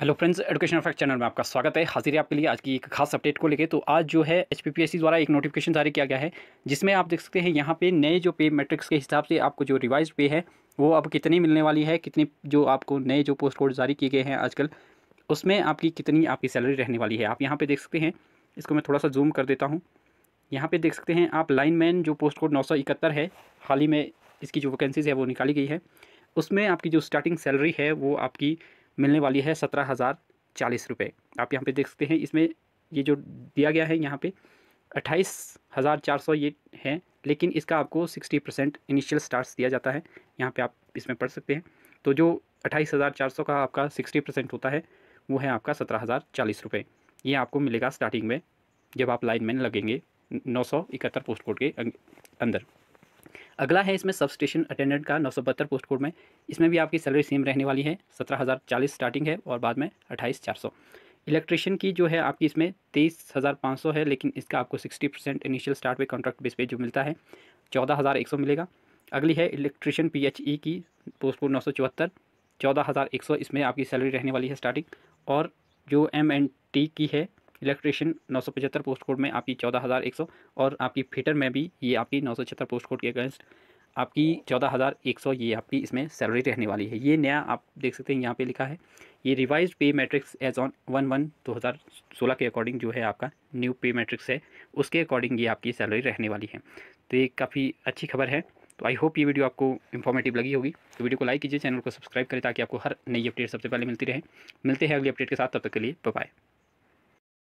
hello friends education fact channel में आपका स्वागत है हाजिर है आपके लिए आज की एक खास अपडेट को लेकर तो आज जो है एच द्वारा एक नोटिफिकेशन जारी किया गया है जिसमें आप देख सकते हैं यहाँ पे नए जो पे मैट्रिक्स के हिसाब से आपको जो रिवाइज पे है वो अब कितनी मिलने वाली है कितनी जो आपको नए जो पोस्ट कोड जारी किए गए हैं आजकल उसमें आपकी कितनी आपकी सैलरी रहने वाली है आप यहाँ पर देख सकते हैं इसको मैं थोड़ा सा जूम कर देता हूँ यहाँ पर देख सकते हैं आप मैन जो पोस्ट कोड नौ है हाल ही में इसकी जो वैकेंसीज है वो निकाली गई है उसमें आपकी जो स्टार्टिंग सैलरी है वो आपकी मिलने वाली है सत्रह हज़ार चालीस रुपये आप यहाँ पे देख सकते हैं इसमें ये जो दिया गया है यहाँ पे अट्ठाईस हज़ार चार सौ ये है लेकिन इसका आपको सिक्सटी परसेंट इनिशियल स्टार्स दिया जाता है यहाँ पे आप इसमें पढ़ सकते हैं तो जो अट्ठाईस हज़ार चार सौ का आपका सिक्सटी परसेंट होता है वो है आपका सत्रह हज़ार चालीस रुपये ये आपको मिलेगा स्टार्टिंग में जब आप लाइन मैन लगेंगे नौ सौ इकहत्तर पोस्ट कोड के अंदर अगला है इसमें सब स्टेशन अटेंडेंट का नौ पोस्ट कोड में इसमें भी आपकी सैलरी सेम रहने वाली है सत्रह हज़ार चालीस स्टार्टिंग है और बाद में अट्ठाईस चार सौ इलेक्ट्रिशियन की जो है आपकी इसमें तेईस हज़ार पाँच सौ है लेकिन इसका आपको सिक्सटी परसेंट इनिशियल स्टार्ट पे कॉन्ट्रैक्ट बेस पे जो मिलता है चौदह हज़ार एक सौ मिलेगा अगली है इलेक्ट्रिशियन पी एच ई की पोस्ट कोड नौ सौ चौहत्तर चौदह हज़ार एक सौ इसमें आपकी सैलरी रहने वाली है स्टार्टिंग और जो एम एंड टी की है इलेक्ट्रिशियन नौ सौ पचहत्तर पोस्ट कोड में आपकी चौदह हज़ार एक सौ और आपकी फिटर में भी ये आपकी नौ सौ छहत्तर पोस्ट कोड के अगेंस्ट आपकी चौदह हज़ार एक सौ ये आपकी इसमें सैलरी रहने वाली है ये नया आप देख सकते हैं यहाँ पे लिखा है ये revise pay matrix as on one one दो हज़ार सोलह के अकॉर्डिंग जो है आपका न्यू पे मैट्रिक्स है उसके अकॉर्डिंग ये आपकी सैलरी रहने वाली है तो ये काफ़ी अच्छी खबर है तो आई होप ये वीडियो आपको इन्फॉर्मेटिव लगी होगी तो वीडियो को लाइक कीजिए चैनल को सब्सक्राइब करें ताकि आपको हर नई अपडेट सबसे पहले मिलती रहे मिलते हैं अगली अपडेट के साथ तब तक के लिए बाय